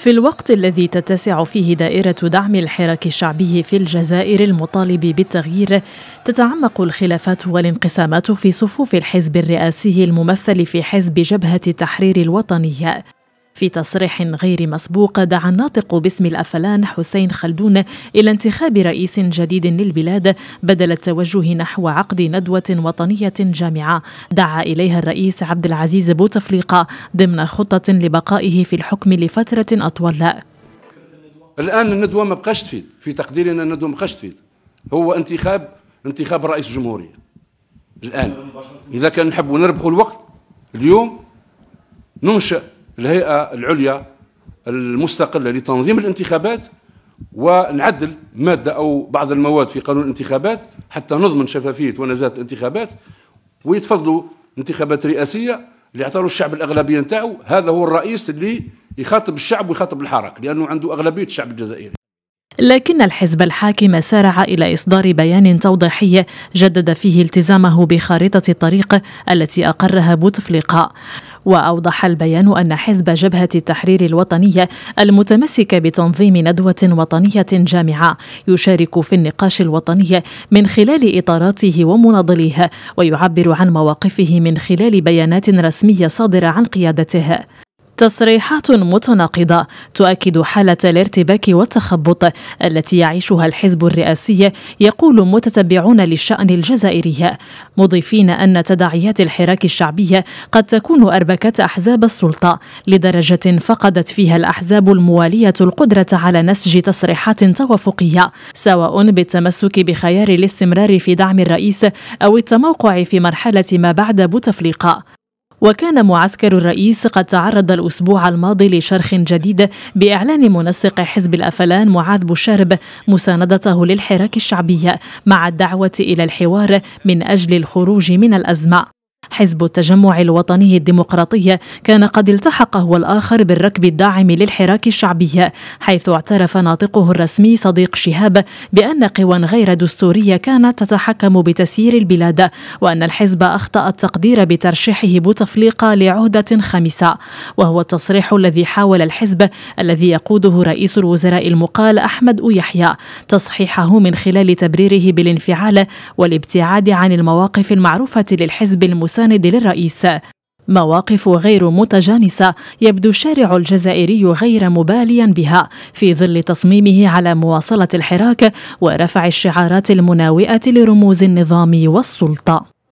في الوقت الذي تتسع فيه دائرة دعم الحراك الشعبي في الجزائر المطالب بالتغيير تتعمق الخلافات والانقسامات في صفوف الحزب الرئاسي الممثل في حزب جبهة التحرير الوطنية في تصريح غير مسبوق دعا الناطق باسم الأفلان حسين خلدون إلى انتخاب رئيس جديد للبلاد بدل التوجه نحو عقد ندوة وطنية جامعة دعا إليها الرئيس عبد العزيز بوتفليقة ضمن خطة لبقائه في الحكم لفترة أطول الآن الندوة ما بقاش تفيد في تقديرنا الندوة ما بقاش تفيد هو انتخاب انتخاب رئيس جمهورية الآن إذا كان نحب نربحوا الوقت اليوم ننشأ الهيئه العليا المستقله لتنظيم الانتخابات ونعدل ماده او بعض المواد في قانون الانتخابات حتى نضمن شفافيه ونزاهه الانتخابات ويتفضلوا انتخابات رئاسيه اللي اعطوا الشعب الاغلبيه نتاعو هذا هو الرئيس اللي يخاطب الشعب ويخاطب الحراك لانه عنده اغلبيه الشعب الجزائري لكن الحزب الحاكم سارع الى اصدار بيان توضيحي جدد فيه التزامه بخارطه الطريق التي اقرها بوتفليقه وأوضح البيان أن حزب جبهة التحرير الوطنية المتمسك بتنظيم ندوة وطنية جامعة يشارك في النقاش الوطني من خلال إطاراته ومناضليه ويعبر عن مواقفه من خلال بيانات رسمية صادرة عن قيادته تصريحات متناقضة تؤكد حالة الارتباك والتخبط التي يعيشها الحزب الرئاسي يقول متتبعون للشأن الجزائري مضيفين أن تداعيات الحراك الشعبي قد تكون أربكت أحزاب السلطة لدرجة فقدت فيها الأحزاب الموالية القدرة على نسج تصريحات توافقية سواء بالتمسك بخيار الاستمرار في دعم الرئيس أو التموقع في مرحلة ما بعد بوتفليقة وكان معسكر الرئيس قد تعرض الأسبوع الماضي لشرخ جديد بإعلان منسق حزب الأفلان معاذ بوشارب مساندته للحراك الشعبي مع الدعوة إلى الحوار من أجل الخروج من الأزمة حزب التجمع الوطني الديمقراطي كان قد التحق هو الآخر بالركب الداعم للحراك الشعبي حيث اعترف ناطقه الرسمي صديق شهاب بأن قوى غير دستورية كانت تتحكم بتسيير البلاد وأن الحزب أخطأ التقدير بترشيحه بوتفليقة لعهدة خامسة وهو التصريح الذي حاول الحزب الذي يقوده رئيس الوزراء المقال أحمد يحيى تصحيحه من خلال تبريره بالانفعال والابتعاد عن المواقف المعروفة للحزب المساند المساند للرئيس مواقف غير متجانسة يبدو الشارع الجزائري غير مباليا بها في ظل تصميمه على مواصلة الحراك ورفع الشعارات المناوئة لرموز النظام والسلطة